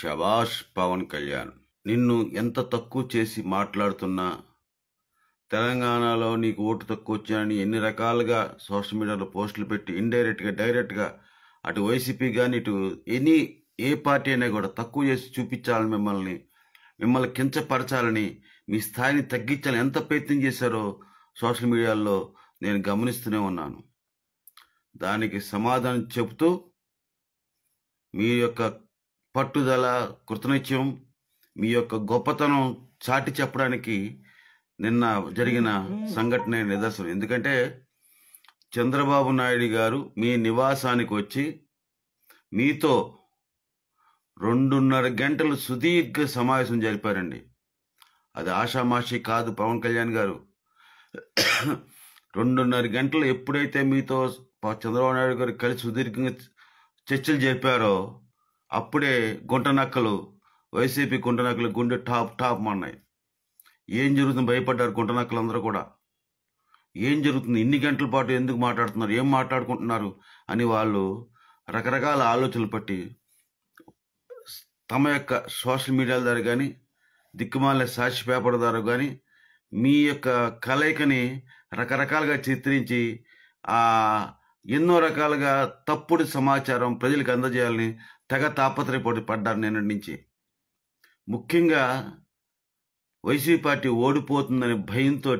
షబాష్ పవన్ కళ్యాణ్ నిన్ను ఎంత తక్కువ చేసి మాట్లాడుతున్నా తెలంగాణలో నీకు ఓటు తక్కువ వచ్చాయని ఎన్ని రకాలుగా సోషల్ మీడియాలో పోస్టులు పెట్టి ఇండైరెక్ట్గా డైరెక్ట్గా అటు వైసీపీ కానీ ఇటు ఎనీ ఏ పార్టీ అయినా కూడా తక్కువ చేసి చూపించాలని మిమ్మల్ని మిమ్మల్ని కించపరచాలని మీ స్థాయిని తగ్గించాలని ఎంత ప్రయత్నం చేశారో సోషల్ మీడియాలో నేను గమనిస్తూనే ఉన్నాను దానికి సమాధానం చెబుతూ మీ యొక్క పట్టుదల కృతనిత్యం మీ యొక్క గొప్పతనం చాటి చెప్పడానికి నిన్న జరిగిన సంఘటన నిదర్శనం ఎందుకంటే చంద్రబాబు నాయుడు గారు మీ నివాసానికి వచ్చి మీతో రెండున్నర గంటలు సుదీర్ఘ సమావేశం జరిపారండి అది ఆషామాషి కాదు పవన్ కళ్యాణ్ గారు రెండున్నర గంటలు ఎప్పుడైతే మీతో చంద్రబాబు నాయుడు గారు కలిసి సుదీర్ఘంగా చర్చలు జరిపారో అప్పుడే గుంటనక్కలు వైసీపీ గుంటనక్కలు గుండె టాప్ టాప్ అన్నాయి ఏం జరుగుతుంది భయపడ్డారు గుంటనక్కలు అందరూ కూడా ఏం జరుగుతుంది ఇన్ని గంటల పాటు ఎందుకు మాట్లాడుతున్నారు ఏం మాట్లాడుకుంటున్నారు అని వాళ్ళు రకరకాల ఆలోచనలు పట్టి తమ యొక్క సోషల్ మీడియాల ద్వారా కానీ దిక్కుమాలిన సాక్షి పేపర్ ద్వారా కానీ మీ యొక్క కలయికని రకరకాలుగా చిత్రించి ఎన్నో రకాలుగా తప్పుడు సమాచారం ప్రజలకు అందజేయాలని తెగ తాపత్రయపడి పడ్డాను నిన్నటి నుంచి ముఖ్యంగా వైసీపీ పార్టీ ఓడిపోతుందని భయంతో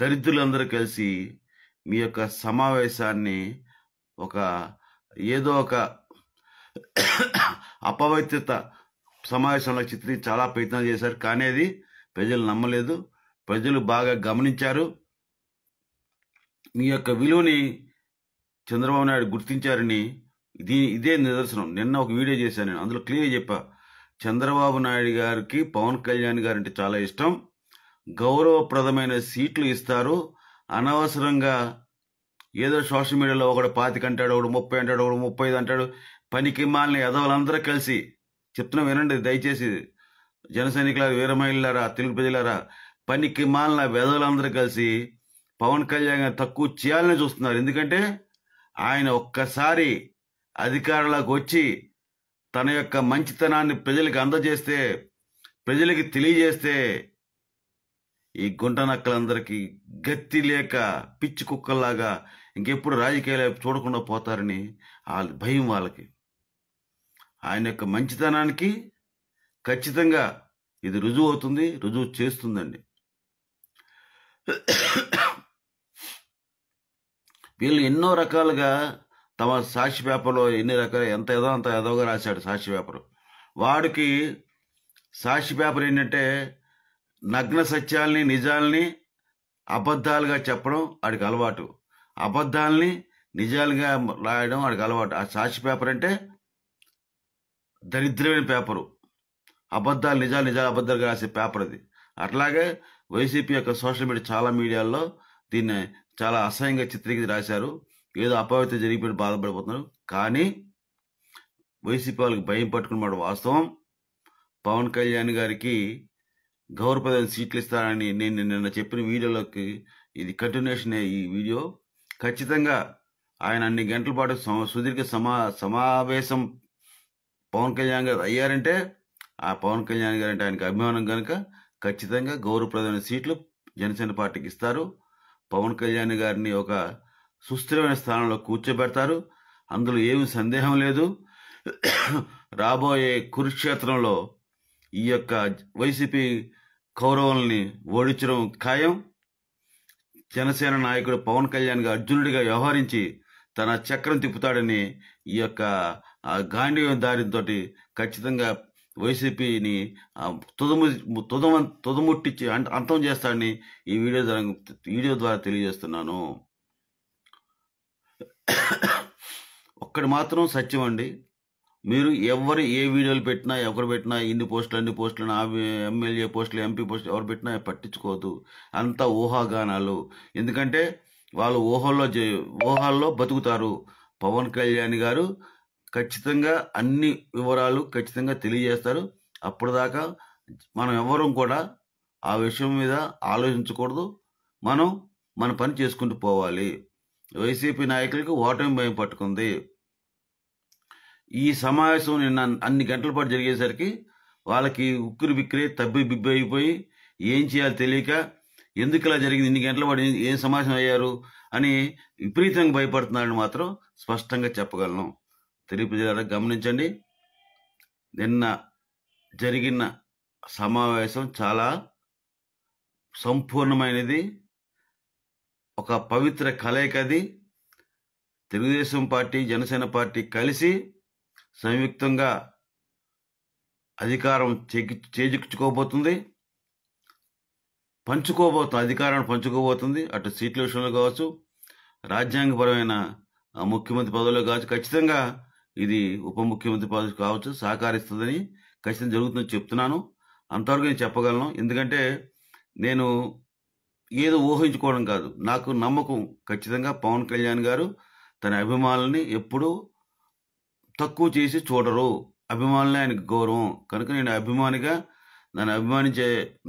దరిద్రులందరూ కలిసి మీ యొక్క సమావేశాన్ని ఒక ఏదో ఒక అపవిత్రత సమావేశంలో చిత్రి చాలా ప్రయత్నాలు చేశారు కానీ అది ప్రజలు నమ్మలేదు ప్రజలు బాగా గమనించారు మీ యొక్క విలువని చంద్రబాబు నాయుడు గుర్తించారని ఇది ఇదే నిదర్శనం నిన్న ఒక వీడియో చేశాను నేను అందులో క్లియర్ చెప్పా చంద్రబాబు నాయుడు గారికి పవన్ కళ్యాణ్ గారు అంటే చాలా ఇష్టం గౌరవప్రదమైన సీట్లు ఇస్తారు అనవసరంగా ఏదో సోషల్ మీడియాలో ఒకడు పాతిక అంటాడు ఒకడు ముప్పై అంటాడు ఒకడు ముప్పై ఐదు అంటాడు పనికి మాలని ఎదవలందరూ కలిసి చెప్తున్నా వినండి దయచేసి జన సైనికులారా వీరమహిళారా తెలుగు ప్రజలారా పనికి మాలిన వెదవులందరూ కలిసి పవన్ కళ్యాణ్ తక్కువ చేయాలని చూస్తున్నారు ఎందుకంటే ఆయన ఒక్కసారి అధికారంలోకి వచ్చి తన యొక్క మంచితనాన్ని ప్రజలకు అందజేస్తే ప్రజలకి తెలియజేస్తే ఈ గుంట నక్కలందరికీ గత్తి లేక పిచ్చి కుక్కల్లాగా ఇంకెప్పుడు రాజకీయాలు చూడకుండా పోతారని వాళ్ళ భయం వాళ్ళకి ఆయన యొక్క మంచితనానికి ఖచ్చితంగా ఇది రుజువు అవుతుంది రుజువు చేస్తుందండి వీళ్ళు ఎన్నో రకాలుగా తమ సాక్షి పేపర్లో ఎన్ని రకాల ఎంత ఏదో అంత ఏదోగా రాశాడు సాక్షి పేపర్ వాడికి సాక్షి పేపర్ ఏంటంటే నగ్న సత్యాల్ని నిజాల్ని అబద్ధాలుగా చెప్పడం వాడికి అలవాటు అబద్ధాలని నిజాలుగా రాయడం వాడికి అలవాటు ఆ సాక్షి పేపర్ అంటే దరిద్రమైన పేపరు అబద్ధాలు నిజాలు నిజాలు అబద్ధాలుగా రాసే పేపర్ అది అట్లాగే వైసీపీ యొక్క సోషల్ మీడియా చాలా మీడియాల్లో దీన్ని చాలా అసహ్యంగా చిత్రీకరించి రాశారు ఏదో అపవిత్ర జరిగిపోయి బాధపడిపోతున్నారు కానీ వైసీపీ వాళ్ళకి భయం పట్టుకున్నమాట వాస్తవం పవన్ కళ్యాణ్ గారికి గౌరవప్రధాన సీట్లు ఇస్తానని నేను నిన్న చెప్పిన వీడియోలోకి ఇది కంటిన్యూషన్ ఈ వీడియో ఖచ్చితంగా ఆయన అన్ని గంటల పాటు సుదీర్ఘ సమా సమావేశం పవన్ కళ్యాణ్ గారు అయ్యారంటే ఆ పవన్ కళ్యాణ్ గారు అంటే ఆయనకు అభిమానం కనుక ఖచ్చితంగా గౌరవప్రదమైన సీట్లు జనసేన పార్టీకి ఇస్తారు పవన్ కళ్యాణ్ గారిని ఒక సుస్థిరమైన స్థానంలో కూర్చోబెడతారు అందులో ఏమి సందేహం లేదు రాబోయే కురుక్షేత్రంలో ఈ యొక్క వైసీపీ కౌరవుల్ని ఓడించడం ఖాయం జనసేన నాయకుడు పవన్ కళ్యాణ్గా అర్జునుడిగా వ్యవహరించి తన చక్రం తిప్పుతాడని ఈ యొక్క గాంధీ దారితో ఖచ్చితంగా వైసీపీని తుదము తుదము తుదముట్టించి అంతం చేస్తాడని ఈ వీడియో ద్వారా వీడియో ద్వారా తెలియజేస్తున్నాను ఒక్కడు మాత్రం సత్యం అండి మీరు ఎవరు ఏ వీడియోలు పెట్టినా ఎవరు పెట్టినా ఇన్ని పోస్టులు అన్ని పోస్టులు ఎమ్మెల్యే పోస్టులు ఎంపీ పోస్టులు ఎవరు పెట్టినా పట్టించుకోవద్దు అంతా ఊహాగానాలు ఎందుకంటే వాళ్ళు ఊహల్లో ఊహాల్లో బతుకుతారు పవన్ కళ్యాణ్ గారు ఖచ్చితంగా అన్ని వివరాలు ఖచ్చితంగా తెలియజేస్తారు అప్పటిదాకా మనం ఎవరూ కూడా ఆ విషయం మీద ఆలోచించకూడదు మనం మన పని చేసుకుంటూ పోవాలి వైసీపీ నాయకులకు ఓటమి భయం పట్టుకుంది ఈ సమావేశం నిన్న అన్ని గంటల పాటు జరిగేసరికి వాళ్ళకి ఉక్కిరి బిక్కిరి తబ్బి బిబ్బి అయిపోయి ఏం చేయాలో తెలియక ఎందుకు ఇలా జరిగింది ఇన్ని గంటల పాటు ఏం సమావేశం అయ్యారు అని విపరీతంగా భయపడుతున్నారని మాత్రం స్పష్టంగా చెప్పగలను తెలుపు జిల్లా గమనించండి నిన్న జరిగిన సమావేశం చాలా సంపూర్ణమైనది ఒక పవిత్ర కలయిక అది తెలుగుదేశం పార్టీ జనసేన పార్టీ కలిసి సంయుక్తంగా అధికారం చేజిక్చుకోబోతుంది పంచుకోబోతుంది అధికారాన్ని పంచుకోబోతుంది అటు సీట్ల విషయంలో కావచ్చు రాజ్యాంగపరమైన ముఖ్యమంత్రి పదవిలో కావచ్చు ఖచ్చితంగా ఇది ఉప ముఖ్యమంత్రి పదవి కావచ్చు సహకరిస్తుందని ఖచ్చితంగా జరుగుతుందని చెప్తున్నాను అంతవరకు నేను చెప్పగలను ఎందుకంటే నేను ఏదో ఊహించుకోవడం కాదు నాకు నమ్మకం ఖచ్చితంగా పవన్ కళ్యాణ్ గారు తన అభిమానుల్ని ఎప్పుడూ తక్కువ చేసి చూడరు అభిమానులే ఆయనకు గౌరవం కనుక నేను అభిమానిగా నన్ను అభిమానించే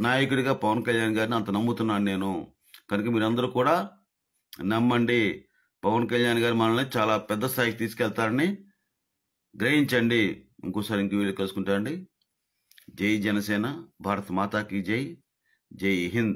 నాయకుడిగా పవన్ కళ్యాణ్ గారిని అంత నమ్ముతున్నాను నేను కనుక మీరందరూ కూడా నమ్మండి పవన్ కళ్యాణ్ గారు మనల్ని చాలా పెద్ద స్థాయికి తీసుకెళ్తారని గ్రహించండి ఇంకోసారి ఇంక వీళ్ళు కలుసుకుంటా అండి జై జనసేన భారత్ మాతాకి జై జై హింద్